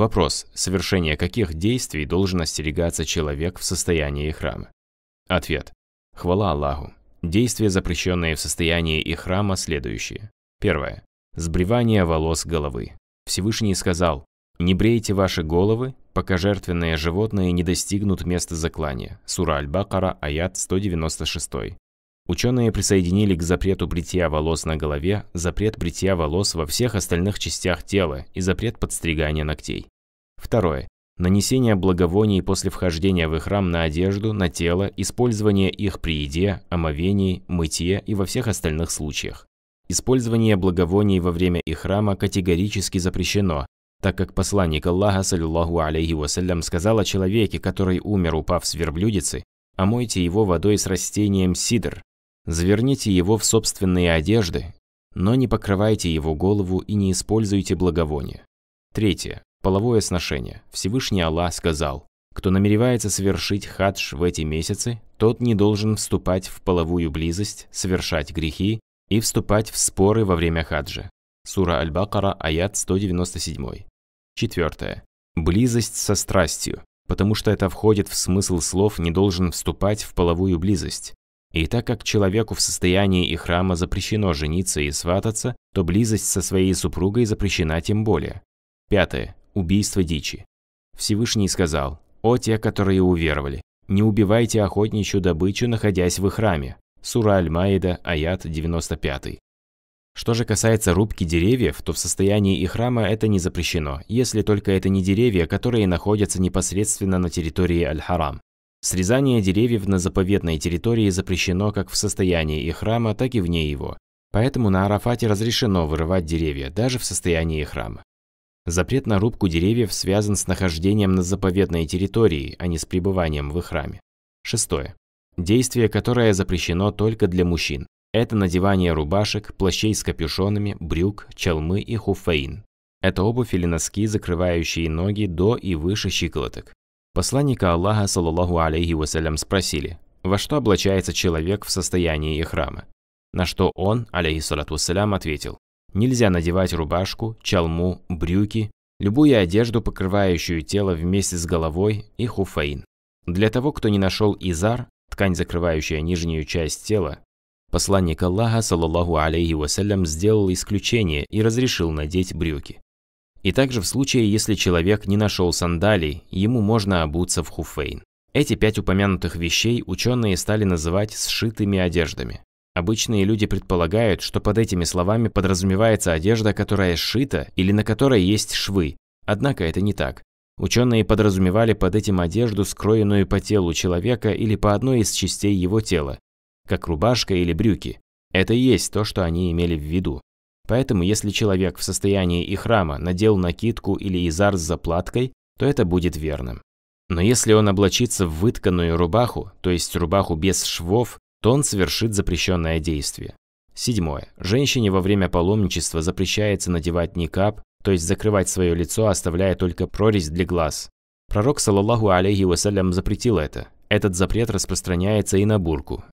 вопрос, совершение каких действий должен остерегаться человек в состоянии храма? Ответ. Хвала Аллаху. Действия, запрещенные в состоянии и храма, следующие. Первое. Сбривание волос головы. Всевышний сказал, «Не брейте ваши головы, пока жертвенные животные не достигнут места заклания». Сура Аль-Бакара, аят 196. Ученые присоединили к запрету бритья волос на голове запрет бритья волос во всех остальных частях тела и запрет подстригания ногтей. Второе. Нанесение благовоний после вхождения в их храм на одежду, на тело, использование их при еде, омовении, мытье и во всех остальных случаях. Использование благовоний во время их храма категорически запрещено, так как посланник Аллаха, саллиллаху алейхи вассалям, сказал о человеке, который умер, упав с верблюдицы, «Омойте его водой с растением сидр, Заверните его в собственные одежды, но не покрывайте его голову и не используйте благовоние. Третье. Половое сношение. Всевышний Аллах сказал, кто намеревается совершить хадж в эти месяцы, тот не должен вступать в половую близость, совершать грехи и вступать в споры во время хаджа. Сура Аль-Бакара, аят 197. Четвертое. Близость со страстью, потому что это входит в смысл слов «не должен вступать в половую близость». И так как человеку в состоянии и храма запрещено жениться и свататься, то близость со своей супругой запрещена тем более. Пятое. Убийство дичи. Всевышний сказал, «О те, которые уверовали, не убивайте охотничью добычу, находясь в их храме». Сура Аль-Маида, аят 95. Что же касается рубки деревьев, то в состоянии и храма это не запрещено, если только это не деревья, которые находятся непосредственно на территории Аль-Харам. Срезание деревьев на заповедной территории запрещено как в состоянии и храма, так и вне его. Поэтому на Арафате разрешено вырывать деревья, даже в состоянии храма. Запрет на рубку деревьев связан с нахождением на заповедной территории, а не с пребыванием в храме. Шестое. Действие, которое запрещено только для мужчин. Это надевание рубашек, плащей с капюшонами, брюк, чалмы и хуфаин. Это обувь или носки, закрывающие ноги до и выше щиколоток. Посланника Аллаха, саллаллаху алейхи вассалям, спросили, во что облачается человек в состоянии ихрама. На что он, алейхиссалату вассалям, ответил, нельзя надевать рубашку, чалму, брюки, любую одежду, покрывающую тело вместе с головой и хуфаин. Для того, кто не нашел изар, ткань, закрывающая нижнюю часть тела, посланник Аллаха, саллаллаху алейхи вассалям, сделал исключение и разрешил надеть брюки. И также в случае, если человек не нашел сандалий, ему можно обуться в хуфейн. Эти пять упомянутых вещей ученые стали называть «сшитыми одеждами». Обычные люди предполагают, что под этими словами подразумевается одежда, которая сшита или на которой есть швы. Однако это не так. Ученые подразумевали под этим одежду, скроенную по телу человека или по одной из частей его тела, как рубашка или брюки. Это и есть то, что они имели в виду. Поэтому если человек в состоянии ихрама надел накидку или изар с заплаткой, то это будет верным. Но если он облачится в вытканную рубаху, то есть рубаху без швов, то он совершит запрещенное действие. Седьмое. Женщине во время паломничества запрещается надевать никап, то есть закрывать свое лицо, оставляя только прорезь для глаз. Пророк, саллаллаху алейхи вассалям, запретил это. Этот запрет распространяется и на бурку.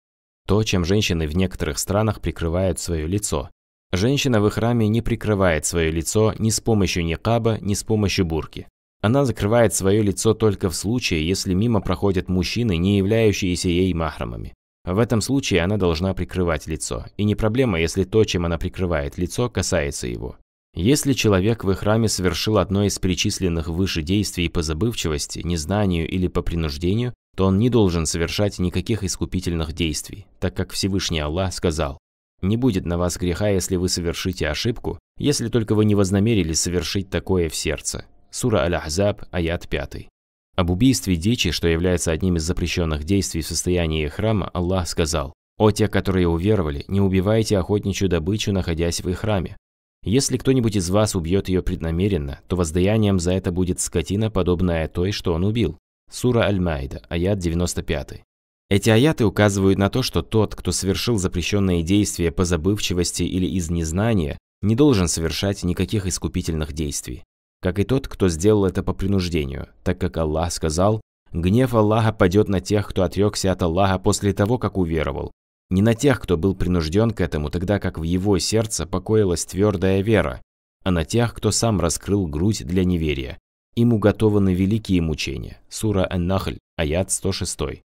То, чем женщины в некоторых странах прикрывают свое лицо, Женщина в храме не прикрывает свое лицо ни с помощью никаба, ни с помощью бурки. Она закрывает свое лицо только в случае, если мимо проходят мужчины, не являющиеся ей махрамами. В этом случае она должна прикрывать лицо, и не проблема, если то, чем она прикрывает лицо, касается его. Если человек в храме совершил одно из перечисленных выше действий по забывчивости, незнанию или по принуждению, то он не должен совершать никаких искупительных действий, так как Всевышний Аллах сказал не будет на вас греха, если вы совершите ошибку, если только вы не вознамерились совершить такое в сердце. Сура Аль-Ахзаб, аят 5. Об убийстве дичи, что является одним из запрещенных действий в состоянии храма, Аллах сказал, «О те, которые уверовали, не убивайте охотничью добычу, находясь в их храме. Если кто-нибудь из вас убьет ее преднамеренно, то воздаянием за это будет скотина, подобная той, что он убил». Сура Аль-Майда, аят 95. Эти аяты указывают на то, что тот, кто совершил запрещенные действия по забывчивости или из незнания, не должен совершать никаких искупительных действий, как и тот, кто сделал это по принуждению, так как Аллах сказал, «Гнев Аллаха падет на тех, кто отрекся от Аллаха после того, как уверовал, не на тех, кто был принужден к этому, тогда как в его сердце покоилась твердая вера, а на тех, кто сам раскрыл грудь для неверия. Им уготованы великие мучения». Сура Ан-Нахль, аят 106.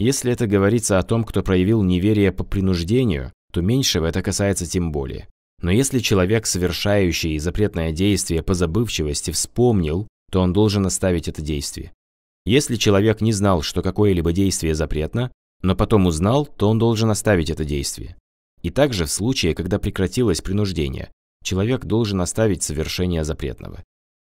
Если это говорится о том, кто проявил неверие по принуждению, то меньшего это касается тем более. Но если человек, совершающий запретное действие по забывчивости, вспомнил, то он должен оставить это действие. Если человек не знал, что какое-либо действие запретно, но потом узнал, то он должен оставить это действие. И также в случае, когда прекратилось принуждение, человек должен оставить совершение запретного.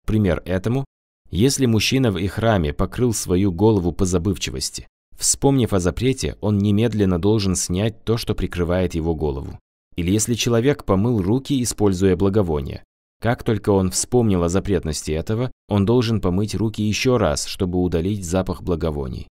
Пример этому – если мужчина в храме покрыл свою голову по забывчивости, Вспомнив о запрете, он немедленно должен снять то, что прикрывает его голову. Или если человек помыл руки, используя благовоние. Как только он вспомнил о запретности этого, он должен помыть руки еще раз, чтобы удалить запах благовоний.